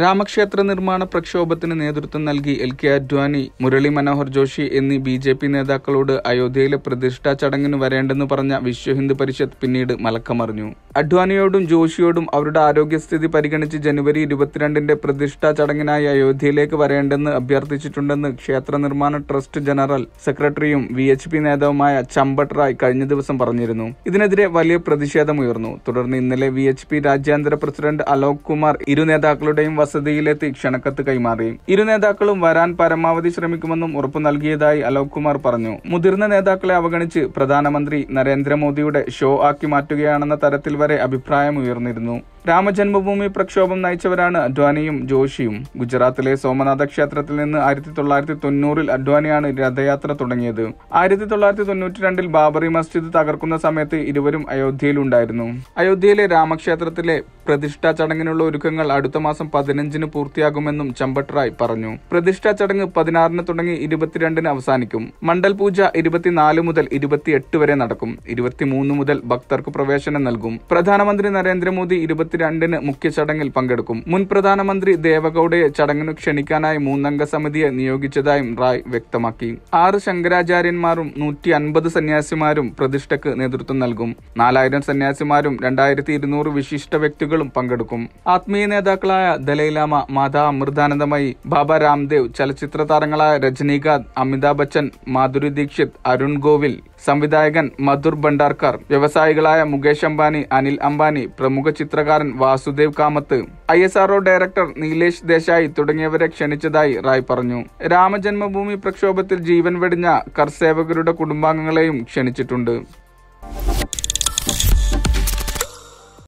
രാമക്ഷേത്ര നിർമ്മാണ പ്രക്ഷോഭത്തിന് നേതൃത്വം നൽകി എൽ കെ അദ്വാനി മുരളി മനോഹർ ജോഷി എന്നീ ബി ജെ പി നേതാക്കളോട് അയോധ്യയിലെ പ്രതിഷ്ഠാ ചടങ്ങിന് വരേണ്ടെന്ന് പറഞ്ഞ വിശ്വഹിന്ദു പരിഷത്ത് പിന്നീട് മലക്കമറിഞ്ഞു അഡ്വാനിയോടും ജോഷിയോടും അവരുടെ ആരോഗ്യസ്ഥിതി പരിഗണിച്ച് ജനുവരി ഇരുപത്തിരണ്ടിന്റെ പ്രതിഷ്ഠാ ചടങ്ങിനായി അയോധ്യയിലേക്ക് വരേണ്ടെന്ന് അഭ്യർത്ഥിച്ചിട്ടുണ്ടെന്ന് ക്ഷേത്ര നിർമ്മാണ ട്രസ്റ്റ് ജനറൽ സെക്രട്ടറിയും വി എച്ച് പി നേതാവുമായ ചമ്പട്ട് റായ് കഴിഞ്ഞ ദിവസം പറഞ്ഞിരുന്നു ഇതിനെതിരെ വലിയ പ്രതിഷേധമുയർന്നു തുടർന്ന് ഇന്നലെ വി എച്ച് പി രാജ്യാന്തര പ്രസിഡന്റ് അലോക് കുമാർ ഇരു നേതാക്കളുടെയും വസതിയിലെത്തി ക്ഷണക്കത്ത് കൈമാറി ഇരു നേതാക്കളും വരാൻ പരമാവധി ശ്രമിക്കുമെന്നും ഉറപ്പു നൽകിയതായി അലോക് കുമാർ പറഞ്ഞു മുതിർന്ന നേതാക്കളെ അവഗണിച്ച് പ്രധാനമന്ത്രി നരേന്ദ്രമോദിയുടെ ഷോ ആക്കി മാറ്റുകയാണെന്ന തരത്തിൽ വരെ അഭിപ്രായമുയർന്നിരുന്നു രാമജന്മഭൂമി പ്രക്ഷോഭം നയിച്ചവരാണ് അഡ്വാനിയും ജോഷിയും ഗുജറാത്തിലെ സോമനാഥ ക്ഷേത്രത്തിൽ നിന്ന് ആയിരത്തി തൊള്ളായിരത്തി തൊണ്ണൂറിൽ അഡ്വാനിയാണ് രഥയാത്ര തുടങ്ങിയത് ആയിരത്തി തൊള്ളായിരത്തി തൊണ്ണൂറ്റി രണ്ടിൽ ബാബറി മസ്ജിദ് തകർക്കുന്ന സമയത്ത് ഇരുവരും അയോധ്യയിലുണ്ടായിരുന്നു അയോധ്യയിലെ രാമക്ഷേത്രത്തിലെ പ്രതിഷ്ഠാ ചടങ്ങിനുള്ള ഒരുക്കങ്ങൾ അടുത്ത മാസം പതിനഞ്ചിന് പൂർത്തിയാകുമെന്നും ചമ്പട്രായ് പറഞ്ഞു പ്രതിഷ്ഠാ ചടങ്ങ് പതിനാറിന് തുടങ്ങി ഇരുപത്തിരണ്ടിന് അവസാനിക്കും മണ്ഡൽ പൂജ ഇരുപത്തിനാല് മുതൽ ഇരുപത്തിയെട്ട് വരെ നടക്കും ഇരുപത്തിമൂന്ന് മുതൽ ഭക്തർക്ക് പ്രവേശനം നൽകും പ്രധാനമന്ത്രി നരേന്ദ്രമോദി ഇരുപത്തി ഇരുപത്തിരണ്ടിന് മുഖ്യ ചടങ്ങിൽ പങ്കെടുക്കും മുൻ പ്രധാനമന്ത്രി ദേവഗൌഡയെ ചടങ്ങിനു ക്ഷണിക്കാനായി മൂന്നംഗ സമിതിയെ നിയോഗിച്ചതായും റായ് വ്യക്തമാക്കി ആറ് ശങ്കരാചാര്യന്മാരും നൂറ്റി അൻപത് സന്യാസിമാരും പ്രതിഷ്ഠക്ക് നേതൃത്വം നൽകും നാലായിരം സന്യാസിമാരും രണ്ടായിരത്തി ഇരുന്നൂറ് വിശിഷ്ട വ്യക്തികളും പങ്കെടുക്കും ആത്മീയ നേതാക്കളായ ദലൈലാമ മാതാ അമൃതാനന്ദമയി ബാബ രാംദേവ് ചലച്ചിത്ര താരങ്ങളായ രജനീകാന്ത് അമിതാഭ് ബച്ചൻ മാധുരി ദീക്ഷിത് അരുൺ ഗോവിൽ സംവിധായകൻ മധുർ ഭണ്ഡാർക്കർ വ്യവസായികളായ മുകേഷ് അംബാനി അനിൽ അംബാനി പ്രമുഖ ചിത്രകാരൻ Vasudev Kamath I S R O director Nilesh Desai തുടങ്ങിയവരെ ക്ഷണിച്ചതായി റായ് പറഞ്ഞു രാമജന്മഭൂമി പ്രക്ഷോഭത്തിൽ ജീവൻ വെടിഞ്ഞ കർസേവകരുടെ കുടുംബാംഗങ്ങളെയും ക്ഷണിച്ചിട്ടുണ്ട്